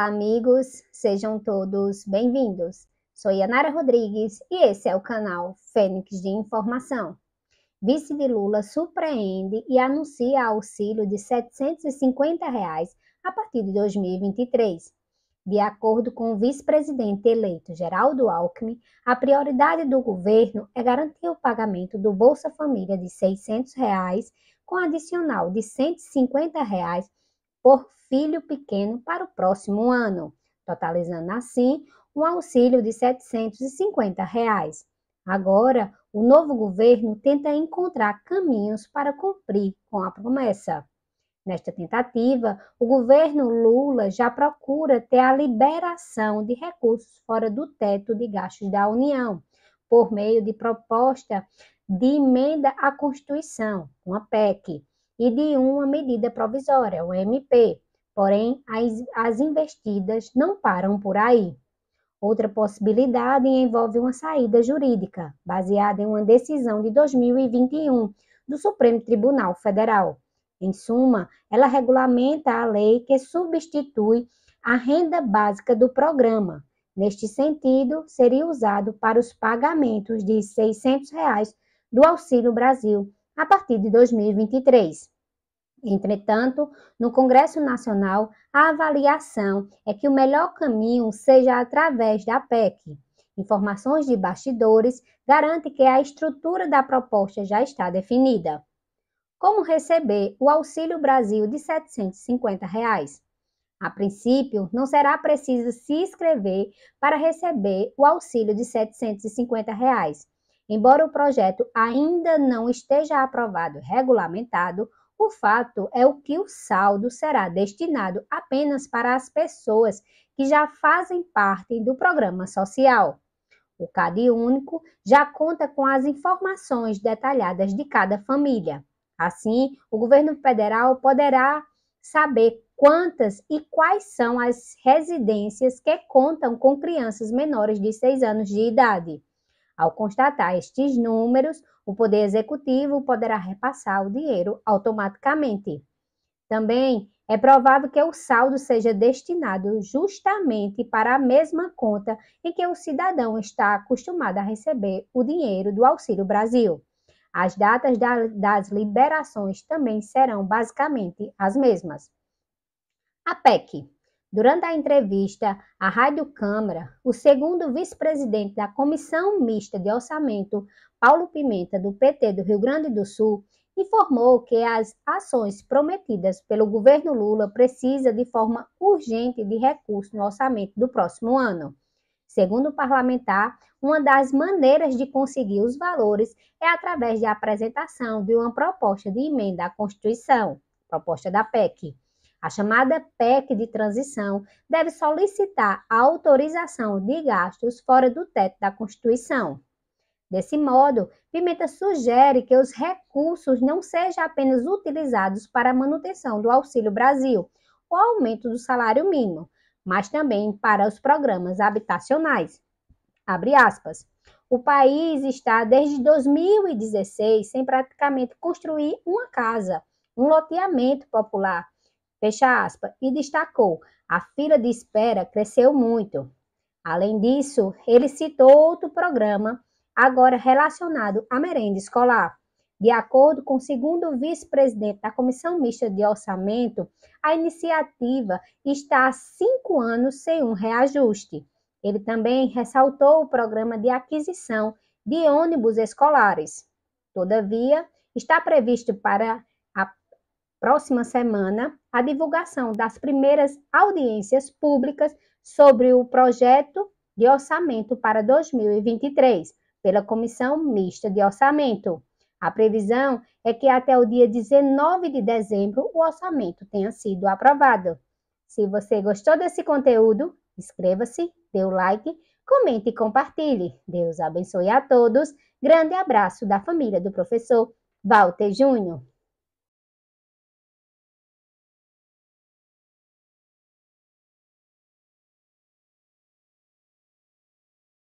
Olá, amigos! Sejam todos bem-vindos. Sou Yanara Rodrigues e esse é o canal Fênix de Informação. Vice de Lula surpreende e anuncia auxílio de R$ 750 reais a partir de 2023. De acordo com o vice-presidente eleito Geraldo Alckmin, a prioridade do governo é garantir o pagamento do Bolsa Família de R$ 600, reais, com adicional de R$ 150 reais por filho pequeno para o próximo ano, totalizando assim um auxílio de R$ 750. Reais. Agora, o novo governo tenta encontrar caminhos para cumprir com a promessa. Nesta tentativa, o governo Lula já procura ter a liberação de recursos fora do teto de gastos da União, por meio de proposta de emenda à Constituição, uma PEC, e de uma medida provisória, o MP. Porém, as, as investidas não param por aí. Outra possibilidade envolve uma saída jurídica, baseada em uma decisão de 2021 do Supremo Tribunal Federal. Em suma, ela regulamenta a lei que substitui a renda básica do programa. Neste sentido, seria usado para os pagamentos de R$ 600 reais do Auxílio Brasil a partir de 2023. Entretanto, no Congresso Nacional, a avaliação é que o melhor caminho seja através da PEC. Informações de bastidores garantem que a estrutura da proposta já está definida. Como receber o Auxílio Brasil de R$ 750? Reais? A princípio, não será preciso se inscrever para receber o auxílio de R$ 750. Reais. Embora o projeto ainda não esteja aprovado regulamentado, o fato é o que o saldo será destinado apenas para as pessoas que já fazem parte do programa social. O CAD único já conta com as informações detalhadas de cada família. Assim, o governo federal poderá saber quantas e quais são as residências que contam com crianças menores de 6 anos de idade. Ao constatar estes números, o Poder Executivo poderá repassar o dinheiro automaticamente. Também é provável que o saldo seja destinado justamente para a mesma conta em que o cidadão está acostumado a receber o dinheiro do Auxílio Brasil. As datas da, das liberações também serão basicamente as mesmas. A PEC Durante a entrevista à Rádio Câmara, o segundo vice-presidente da Comissão Mista de Orçamento, Paulo Pimenta, do PT do Rio Grande do Sul, informou que as ações prometidas pelo governo Lula precisa de forma urgente de recursos no orçamento do próximo ano. Segundo o parlamentar, uma das maneiras de conseguir os valores é através da apresentação de uma proposta de emenda à Constituição, proposta da PEC. A chamada PEC de transição deve solicitar a autorização de gastos fora do teto da Constituição. Desse modo, Pimenta sugere que os recursos não sejam apenas utilizados para a manutenção do Auxílio Brasil, o aumento do salário mínimo, mas também para os programas habitacionais. Abre aspas. O país está desde 2016 sem praticamente construir uma casa, um loteamento popular, fecha aspas, e destacou: a fila de espera cresceu muito. Além disso, ele citou outro programa, agora relacionado à merenda escolar. De acordo com o segundo vice-presidente da Comissão Mista de Orçamento, a iniciativa está há cinco anos sem um reajuste. Ele também ressaltou o programa de aquisição de ônibus escolares. Todavia, está previsto para próxima semana, a divulgação das primeiras audiências públicas sobre o projeto de orçamento para 2023 pela Comissão Mista de Orçamento. A previsão é que até o dia 19 de dezembro o orçamento tenha sido aprovado. Se você gostou desse conteúdo, inscreva-se, dê o like, comente e compartilhe. Deus abençoe a todos. Grande abraço da família do professor Walter Júnior.